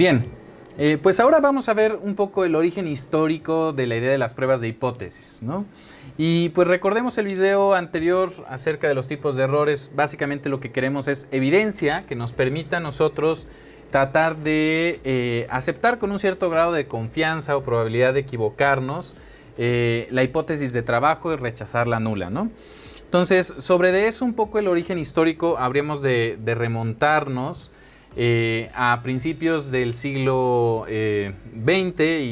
Bien, eh, pues ahora vamos a ver un poco el origen histórico de la idea de las pruebas de hipótesis, ¿no? Y pues recordemos el video anterior acerca de los tipos de errores. Básicamente lo que queremos es evidencia que nos permita a nosotros tratar de eh, aceptar con un cierto grado de confianza o probabilidad de equivocarnos eh, la hipótesis de trabajo y rechazar la nula, ¿no? Entonces, sobre de eso un poco el origen histórico habríamos de, de remontarnos eh, a principios del siglo XX eh,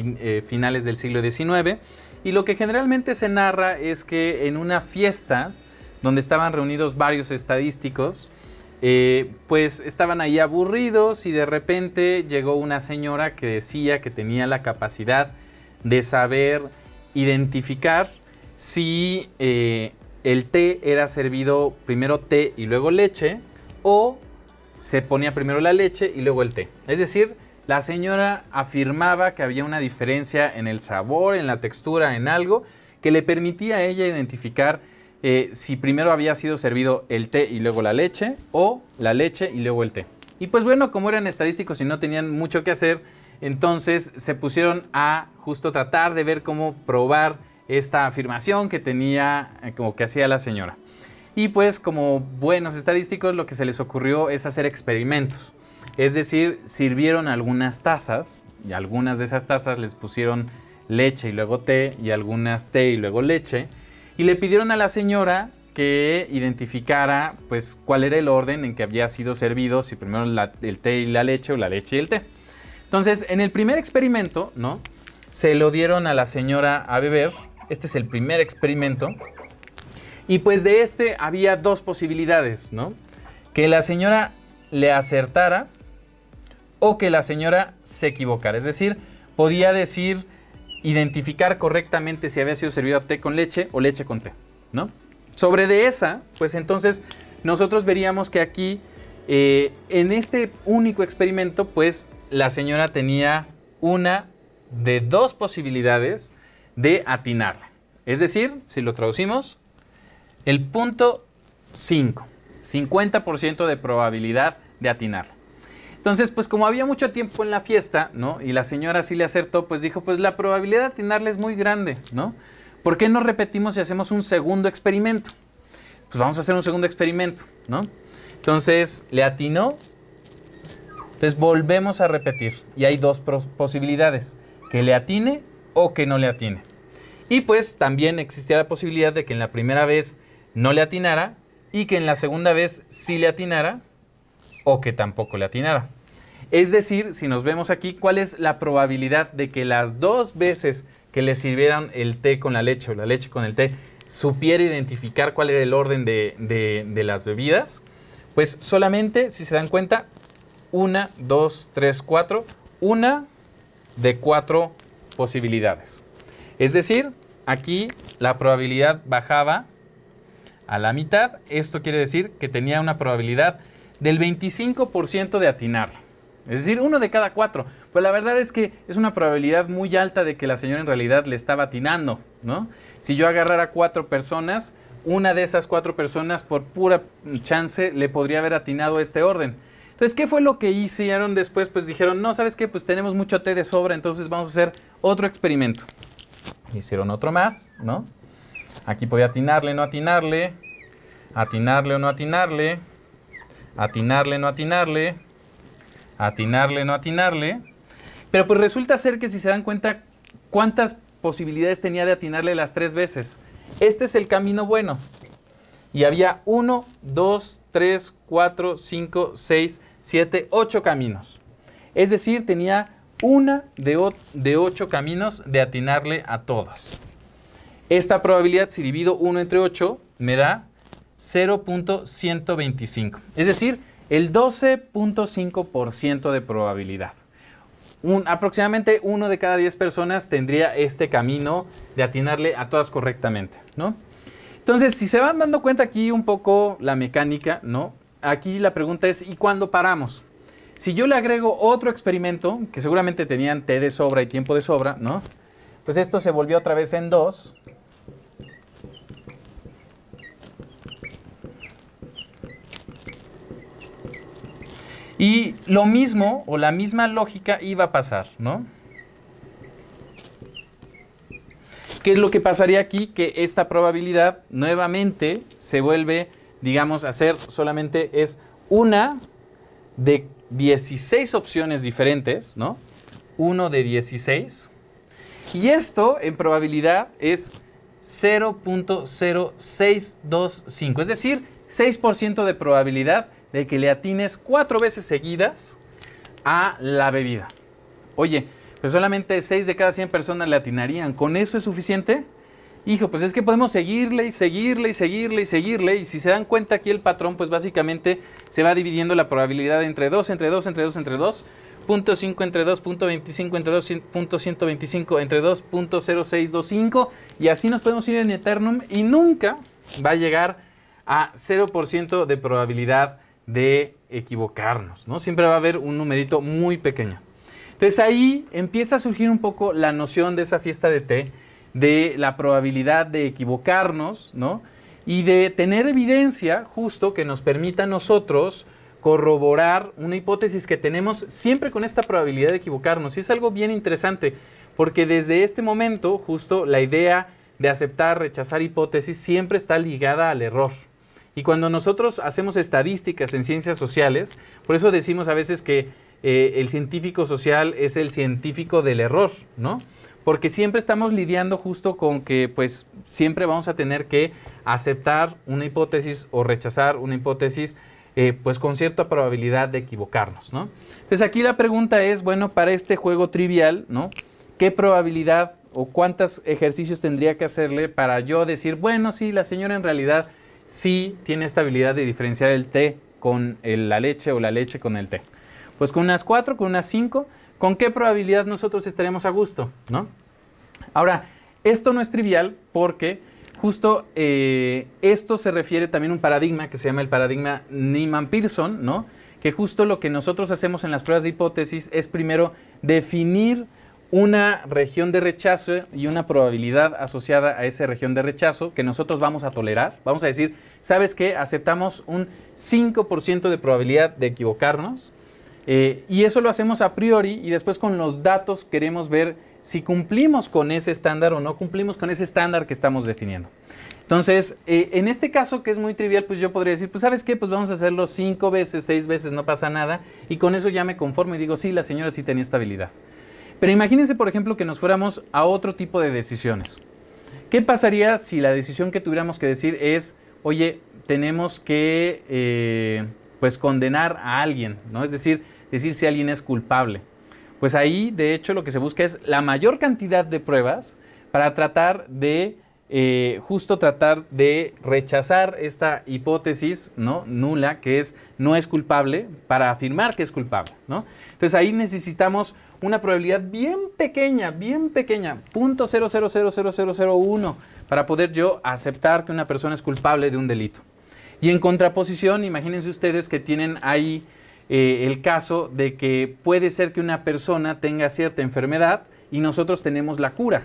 y eh, finales del siglo XIX. Y lo que generalmente se narra es que en una fiesta donde estaban reunidos varios estadísticos, pues estaban ahí aburridos y de repente llegó una señora que decía que tenía la capacidad de saber identificar si el té era servido primero té y luego leche o se ponía primero la leche y luego el té. Es decir, la señora afirmaba que había una diferencia en el sabor, en la textura, en algo que le permitía a ella identificar eh, si primero había sido servido el té y luego la leche o la leche y luego el té. Y pues bueno, como eran estadísticos y no tenían mucho que hacer, entonces se pusieron a justo tratar de ver cómo probar esta afirmación que tenía, eh, como que hacía la señora. Y pues como buenos estadísticos lo que se les ocurrió es hacer experimentos. Es decir, sirvieron algunas tazas y algunas de esas tazas les pusieron leche y luego té y algunas té y luego leche. Y le pidieron a la señora que identificara pues cuál era el orden en que había sido servido, si primero el té y la leche o la leche y el té. Entonces, en el primer experimento, ¿no? Se lo dieron a la señora a beber. Este es el primer experimento. Y pues de este había dos posibilidades, ¿no? Que la señora le acertara o que la señora se equivocara. Es decir, podía decir, identificar correctamente si había sido servido té con leche o leche con té, ¿no? Sobre de esa, pues entonces nosotros veríamos que aquí, eh, en este único experimento, pues la señora tenía una de dos posibilidades de atinarla. Es decir, si lo traducimos, el punto 5, 50% de probabilidad de atinar. Entonces, pues como había mucho tiempo en la fiesta, ¿no? Y la señora sí le acertó, pues dijo, pues la probabilidad de atinarla es muy grande, ¿no? ¿Por qué no repetimos y hacemos un segundo experimento? Pues vamos a hacer un segundo experimento, ¿no? Entonces, le atinó. Entonces, volvemos a repetir. Y hay dos posibilidades, que le atine o que no le atine. Y pues también existía la posibilidad de que en la primera vez no le atinara y que en la segunda vez sí le atinara o que tampoco le atinara. Es decir, si nos vemos aquí, ¿cuál es la probabilidad de que las dos veces que le sirvieran el té con la leche o la leche con el té supiera identificar cuál era el orden de, de las bebidas? Pues solamente, si se dan cuenta, una, dos, tres, cuatro, una de cuatro posibilidades. Es decir, aquí la probabilidad bajaba a la mitad. Esto quiere decir que tenía una probabilidad del 25% de atinar. Es decir, uno de cada cuatro. Pues la verdad es que es una probabilidad muy alta de que la señora en realidad le estaba atinando, ¿no? Si yo agarrara cuatro personas, una de esas cuatro personas por pura chance le podría haber atinado este orden. Entonces, ¿qué fue lo que hicieron después? Pues dijeron, no, ¿sabes qué? Pues tenemos mucho té de sobra, entonces vamos a hacer otro experimento. Hicieron otro más, ¿no? Aquí podía atinarle, no atinarle. Atinarle o no atinarle. Atinarle, no atinarle. Atinarle, no atinarle. Pero pues resulta ser que si se dan cuenta cuántas posibilidades tenía de atinarle las tres veces. Este es el camino bueno. Y había uno, dos, tres, cuatro, cinco, seis, siete, ocho caminos. Es decir, tenía una de, de ocho caminos de atinarle a todas. Esta probabilidad, si divido 1 entre 8, me da 0.125. Es decir, el 12.5% de probabilidad. Un, aproximadamente uno de cada 10 personas tendría este camino de atinarle a todas correctamente, ¿no? Entonces, si se van dando cuenta aquí un poco la mecánica, ¿no? Aquí la pregunta es, ¿y cuándo paramos? Si yo le agrego otro experimento, que seguramente tenían T de sobra y tiempo de sobra, ¿no? Pues esto se volvió otra vez en 2, Y lo mismo o la misma lógica iba a pasar, ¿no? ¿Qué es lo que pasaría aquí? Que esta probabilidad nuevamente se vuelve, digamos, a ser solamente es una de 16 opciones diferentes, ¿no? Uno de 16. Y esto en probabilidad es 0.0625, es decir, 6% de probabilidad de que le atines cuatro veces seguidas a la bebida. Oye, pues solamente 6 de cada 100 personas le atinarían. ¿Con eso es suficiente? Hijo, pues es que podemos seguirle y seguirle y seguirle y seguirle. Y si se dan cuenta aquí el patrón, pues básicamente se va dividiendo la probabilidad entre 2, entre 2, entre 2, entre 2. Punto cinco entre 2.25 entre 2.125 entre 2.0625 y así nos podemos ir en eternum y nunca va a llegar a 0% de probabilidad de equivocarnos, ¿no? Siempre va a haber un numerito muy pequeño. Entonces ahí empieza a surgir un poco la noción de esa fiesta de té, de la probabilidad de equivocarnos, ¿no? Y de tener evidencia justo que nos permita a nosotros corroborar una hipótesis que tenemos siempre con esta probabilidad de equivocarnos. Y es algo bien interesante, porque desde este momento justo la idea de aceptar, rechazar hipótesis siempre está ligada al error, y cuando nosotros hacemos estadísticas en ciencias sociales, por eso decimos a veces que eh, el científico social es el científico del error, ¿no? Porque siempre estamos lidiando justo con que, pues, siempre vamos a tener que aceptar una hipótesis o rechazar una hipótesis, eh, pues, con cierta probabilidad de equivocarnos, ¿no? Entonces, aquí la pregunta es, bueno, para este juego trivial, ¿no? ¿Qué probabilidad o cuántos ejercicios tendría que hacerle para yo decir, bueno, sí, la señora en realidad si tiene esta habilidad de diferenciar el té con la leche o la leche con el té? Pues con unas cuatro, con unas 5, ¿con qué probabilidad nosotros estaremos a gusto? ¿no? Ahora, esto no es trivial porque justo eh, esto se refiere también a un paradigma que se llama el paradigma niemann pearson ¿no? que justo lo que nosotros hacemos en las pruebas de hipótesis es primero definir una región de rechazo y una probabilidad asociada a esa región de rechazo que nosotros vamos a tolerar. Vamos a decir, ¿sabes qué? Aceptamos un 5% de probabilidad de equivocarnos eh, y eso lo hacemos a priori y después con los datos queremos ver si cumplimos con ese estándar o no cumplimos con ese estándar que estamos definiendo. Entonces, eh, en este caso que es muy trivial, pues yo podría decir, pues sabes qué, pues vamos a hacerlo cinco veces, seis veces, no pasa nada, y con eso ya me conformo y digo, sí, la señora sí tenía estabilidad. Pero imagínense, por ejemplo, que nos fuéramos a otro tipo de decisiones. ¿Qué pasaría si la decisión que tuviéramos que decir es, oye, tenemos que eh, pues condenar a alguien, ¿no? Es decir, decir si alguien es culpable. Pues ahí, de hecho, lo que se busca es la mayor cantidad de pruebas para tratar de eh, justo tratar de rechazar esta hipótesis ¿no? nula que es no es culpable para afirmar que es culpable. Entonces ahí necesitamos una probabilidad bien pequeña, bien pequeña, .00000001 para poder yo aceptar que una persona es culpable de un delito. Y en contraposición, imagínense ustedes que tienen ahí eh, el caso de que puede ser que una persona tenga cierta enfermedad y nosotros tenemos la cura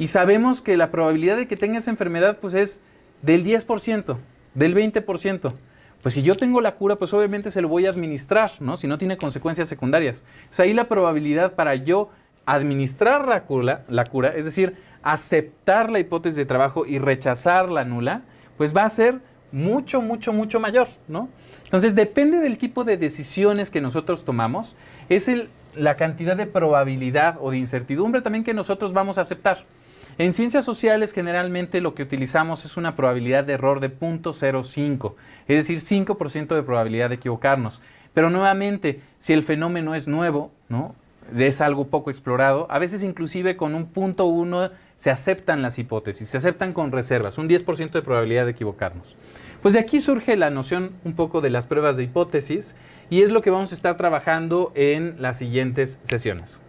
y sabemos que la probabilidad de que tenga esa enfermedad pues es del 10%, del 20%. Pues si yo tengo la cura, pues obviamente se lo voy a administrar, ¿no? Si no tiene consecuencias secundarias. O pues, sea, ahí la probabilidad para yo administrar la cura, la cura, es decir, aceptar la hipótesis de trabajo y rechazar la nula, pues va a ser mucho, mucho, mucho mayor, ¿no? Entonces, depende del tipo de decisiones que nosotros tomamos, es el, la cantidad de probabilidad o de incertidumbre también que nosotros vamos a aceptar. En ciencias sociales generalmente lo que utilizamos es una probabilidad de error de 0.05, es decir, 5% de probabilidad de equivocarnos. Pero nuevamente, si el fenómeno es nuevo, ¿no? es algo poco explorado, a veces inclusive con un 0.1 se aceptan las hipótesis, se aceptan con reservas, un 10% de probabilidad de equivocarnos. Pues de aquí surge la noción un poco de las pruebas de hipótesis y es lo que vamos a estar trabajando en las siguientes sesiones.